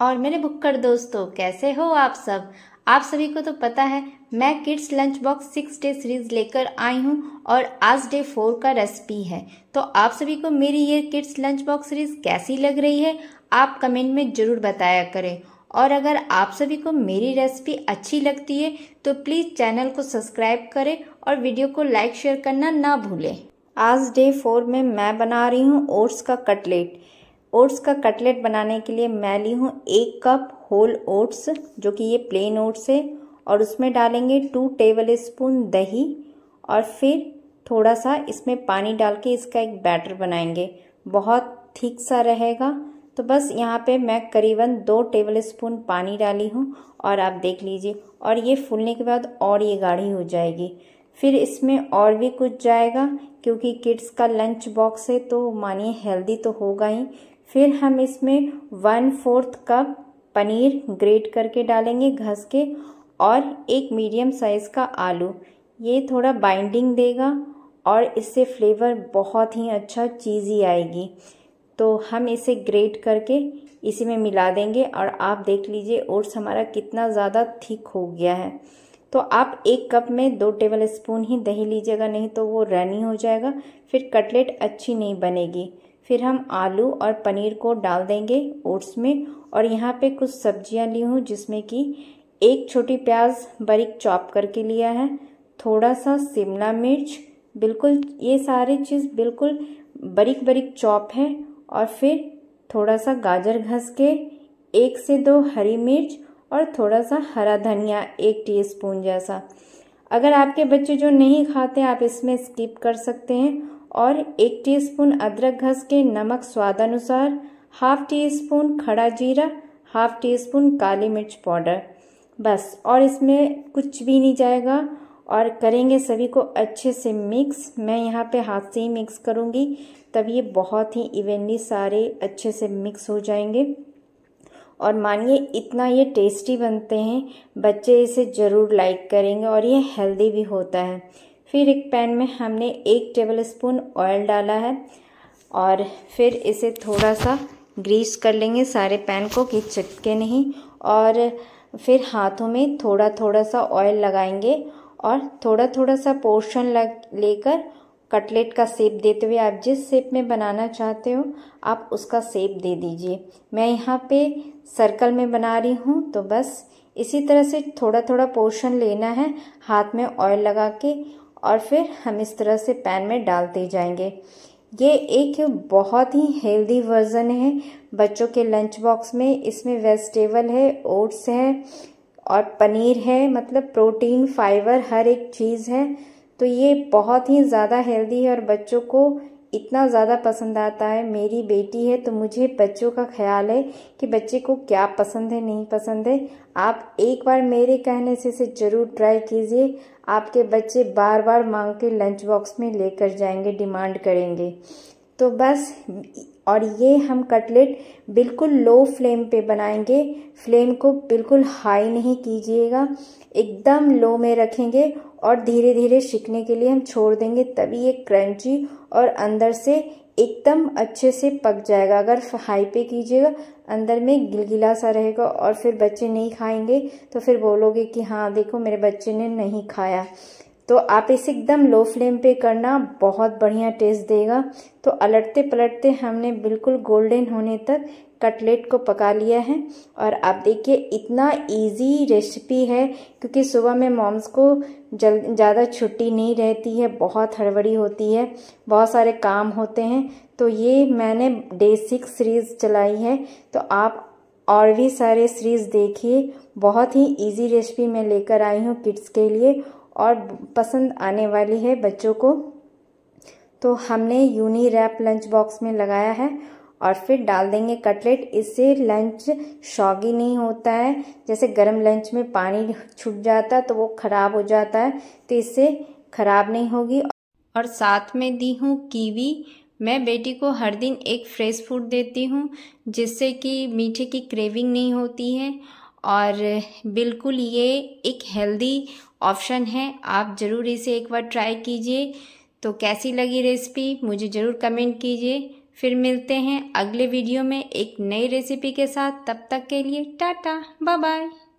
और मेरे बुक्कर दोस्तों कैसे हो आप सब आप सभी को तो पता है मैं kids lunch box six day series लेकर आई हूँ और आज डे फोर का रेसिपी है तो आप सभी को मेरी ये किड्स लंच बॉक्स सीरीज कैसी लग रही है आप कमेंट में ज़रूर बताया करें और अगर आप सभी को मेरी रेसिपी अच्छी लगती है तो प्लीज़ चैनल को सब्सक्राइब करें और वीडियो को लाइक शेयर करना ना भूलें आज डे फोर में मैं बना रही हूँ ओट्स का कटलेट ओट्स का कटलेट बनाने के लिए मैं ली हूँ एक कप होल ओट्स जो कि ये प्लेन ओट्स है और उसमें डालेंगे टू टेबल स्पून दही और फिर थोड़ा सा इसमें पानी डाल के इसका एक बैटर बनाएंगे बहुत ठीक सा रहेगा तो बस यहाँ पे मैं करीबन दो टेबल स्पून पानी डाली हूँ और आप देख लीजिए और ये फूलने के बाद और ये गाढ़ी हो जाएगी फिर इसमें और भी कुछ जाएगा क्योंकि किड्स का लंच बॉक्स है तो मानिए हेल्दी तो होगा ही फिर हम इसमें one fourth cup paneer grate करके डालेंगे घस के और एक मीडियम साइज़ का आलू ये थोड़ा बाइंडिंग देगा और इससे फ्लेवर बहुत ही अच्छा चीज़ी आएगी तो हम इसे ग्रेट करके इसी में मिला देंगे और आप देख लीजिए ओट्स हमारा कितना ज़्यादा थिक हो गया है तो आप एक कप में दो टेबल स्पून ही दही लीजिएगा नहीं तो वो रनी हो जाएगा फिर कटलेट अच्छी नहीं बनेगी फिर हम आलू और पनीर को डाल देंगे ओट्स में और यहाँ पे कुछ सब्जियाँ ली हूँ जिसमें कि एक छोटी प्याज बारीक चॉप करके लिया है थोड़ा सा शिमला मिर्च बिल्कुल ये सारी चीज़ बिल्कुल बारीक बारीक चॉप है और फिर थोड़ा सा गाजर घस के एक से दो हरी मिर्च और थोड़ा सा हरा धनिया एक टीस्पून जैसा अगर आपके बच्चे जो नहीं खाते आप इसमें स्किप कर सकते हैं और एक टीस्पून अदरक घस के नमक स्वाद अनुसार हाफ टी स्पून खड़ा जीरा हाफ टी स्पून काली मिर्च पाउडर बस और इसमें कुछ भी नहीं जाएगा और करेंगे सभी को अच्छे से मिक्स मैं यहाँ पे हाथ से ही मिक्स करूँगी तब ये बहुत ही इवेंटली सारे अच्छे से मिक्स हो जाएंगे और मानिए इतना ये टेस्टी बनते हैं बच्चे इसे ज़रूर लाइक करेंगे और ये हेल्दी भी होता है फिर एक पैन में हमने एक टेबल स्पून ऑयल डाला है और फिर इसे थोड़ा सा ग्रीस कर लेंगे सारे पैन को कि चटके नहीं और फिर हाथों में थोड़ा थोड़ा सा ऑयल लगाएंगे और थोड़ा थोड़ा सा पोर्शन लग लेकर कटलेट का सेप देते हुए आप जिस सेप में बनाना चाहते हो आप उसका सेप दे दीजिए मैं यहाँ पे सर्कल में बना रही हूँ तो बस इसी तरह से थोड़ा थोड़ा पोर्शन लेना है हाथ में ऑयल लगा के और फिर हम इस तरह से पैन में डालते जाएंगे ये एक बहुत ही हेल्दी वर्ज़न है बच्चों के लंच बॉक्स में इसमें वेजिटेबल है ओट्स है और पनीर है मतलब प्रोटीन फाइबर हर एक चीज़ है तो ये बहुत ही ज़्यादा हेल्दी है और बच्चों को इतना ज़्यादा पसंद आता है मेरी बेटी है तो मुझे बच्चों का ख्याल है कि बच्चे को क्या पसंद है नहीं पसंद है आप एक बार मेरे कहने से इसे ज़रूर ट्राई कीजिए आपके बच्चे बार बार मांग के लंच बॉक्स में लेकर जाएंगे डिमांड करेंगे तो बस और ये हम कटलेट बिल्कुल लो फ्लेम पे बनाएंगे फ्लेम को बिल्कुल हाई नहीं कीजिएगा एकदम लो में रखेंगे और धीरे धीरे सीखने के लिए हम छोड़ देंगे तभी ये क्रंची और अंदर से एकदम अच्छे से पक जाएगा अगर हाई पे कीजिएगा अंदर में गिलगिला सा रहेगा और फिर बच्चे नहीं खाएंगे तो फिर बोलोगे कि हाँ देखो मेरे बच्चे ने नहीं खाया तो आप इसे एकदम लो फ्लेम पे करना बहुत बढ़िया टेस्ट देगा तो अलटते पलटते हमने बिल्कुल गोल्डन होने तक कटलेट को पका लिया है और आप देखिए इतना इजी रेसिपी है क्योंकि सुबह में मॉम्स को जल ज़्यादा छुट्टी नहीं रहती है बहुत हड़बड़ी होती है बहुत सारे काम होते हैं तो ये मैंने डे सिक्स सीरीज़ चलाई है तो आप और भी सारे सीरीज़ देखिए बहुत ही इजी रेसिपी मैं लेकर आई हूँ किड्स के लिए और पसंद आने वाली है बच्चों को तो हमने यूनी रैप लंच बॉक्स में लगाया है और फिर डाल देंगे कटलेट इससे लंच शॉगी नहीं होता है जैसे गर्म लंच में पानी छूट जाता है तो वो ख़राब हो जाता है तो इससे ख़राब नहीं होगी और साथ में दी हूँ कीवी मैं बेटी को हर दिन एक फ्रेश फूड देती हूँ जिससे कि मीठे की क्रेविंग नहीं होती है और बिल्कुल ये एक हेल्दी ऑप्शन है आप ज़रूर इसे एक बार ट्राई कीजिए तो कैसी लगी रेसिपी मुझे ज़रूर कमेंट कीजिए फिर मिलते हैं अगले वीडियो में एक नई रेसिपी के साथ तब तक के लिए टाटा बाय बाय